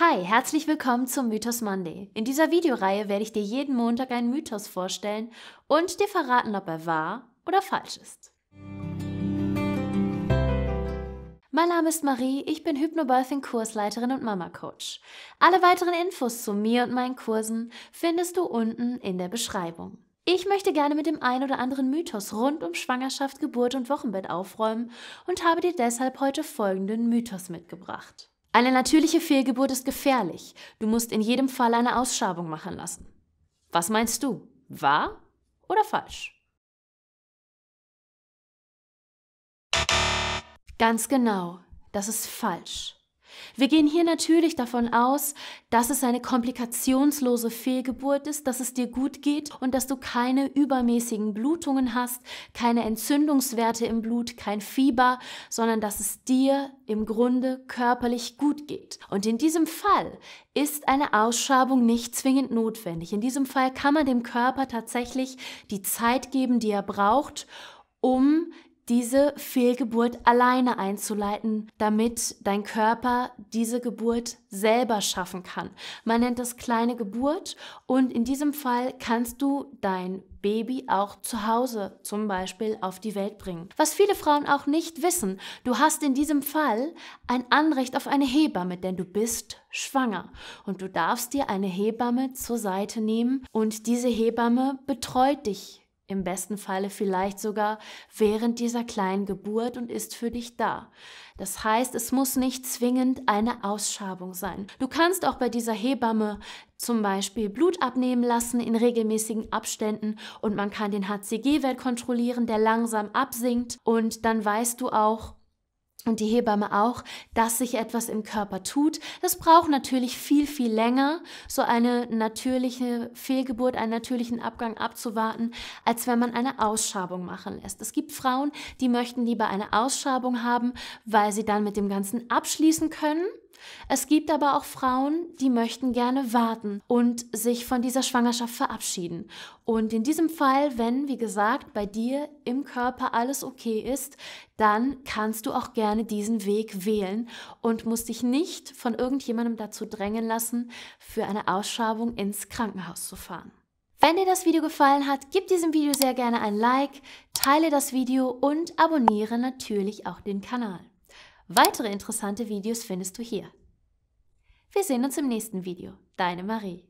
Hi, herzlich willkommen zum Mythos Monday. In dieser Videoreihe werde ich dir jeden Montag einen Mythos vorstellen und dir verraten, ob er wahr oder falsch ist. Mein Name ist Marie, ich bin Hypnobirthing Kursleiterin und Mama Coach. Alle weiteren Infos zu mir und meinen Kursen findest du unten in der Beschreibung. Ich möchte gerne mit dem ein oder anderen Mythos rund um Schwangerschaft, Geburt und Wochenbett aufräumen und habe dir deshalb heute folgenden Mythos mitgebracht. Eine natürliche Fehlgeburt ist gefährlich. Du musst in jedem Fall eine Ausschabung machen lassen. Was meinst du? Wahr oder falsch? Ganz genau, das ist falsch. Wir gehen hier natürlich davon aus, dass es eine komplikationslose Fehlgeburt ist, dass es dir gut geht und dass du keine übermäßigen Blutungen hast, keine Entzündungswerte im Blut, kein Fieber, sondern dass es dir im Grunde körperlich gut geht. Und in diesem Fall ist eine Ausschabung nicht zwingend notwendig. In diesem Fall kann man dem Körper tatsächlich die Zeit geben, die er braucht, um diese Fehlgeburt alleine einzuleiten, damit dein Körper diese Geburt selber schaffen kann. Man nennt das kleine Geburt und in diesem Fall kannst du dein Baby auch zu Hause zum Beispiel auf die Welt bringen. Was viele Frauen auch nicht wissen, du hast in diesem Fall ein Anrecht auf eine Hebamme, denn du bist schwanger und du darfst dir eine Hebamme zur Seite nehmen und diese Hebamme betreut dich im besten Falle vielleicht sogar während dieser kleinen Geburt und ist für dich da. Das heißt, es muss nicht zwingend eine Ausschabung sein. Du kannst auch bei dieser Hebamme zum Beispiel Blut abnehmen lassen in regelmäßigen Abständen und man kann den HCG-Wert kontrollieren, der langsam absinkt und dann weißt du auch, und die Hebamme auch, dass sich etwas im Körper tut. Das braucht natürlich viel, viel länger, so eine natürliche Fehlgeburt, einen natürlichen Abgang abzuwarten, als wenn man eine Ausschabung machen lässt. Es gibt Frauen, die möchten lieber eine Ausschabung haben, weil sie dann mit dem Ganzen abschließen können es gibt aber auch Frauen, die möchten gerne warten und sich von dieser Schwangerschaft verabschieden. Und in diesem Fall, wenn, wie gesagt, bei dir im Körper alles okay ist, dann kannst du auch gerne diesen Weg wählen und musst dich nicht von irgendjemandem dazu drängen lassen, für eine Ausschabung ins Krankenhaus zu fahren. Wenn dir das Video gefallen hat, gib diesem Video sehr gerne ein Like, teile das Video und abonniere natürlich auch den Kanal. Weitere interessante Videos findest du hier. Wir sehen uns im nächsten Video. Deine Marie.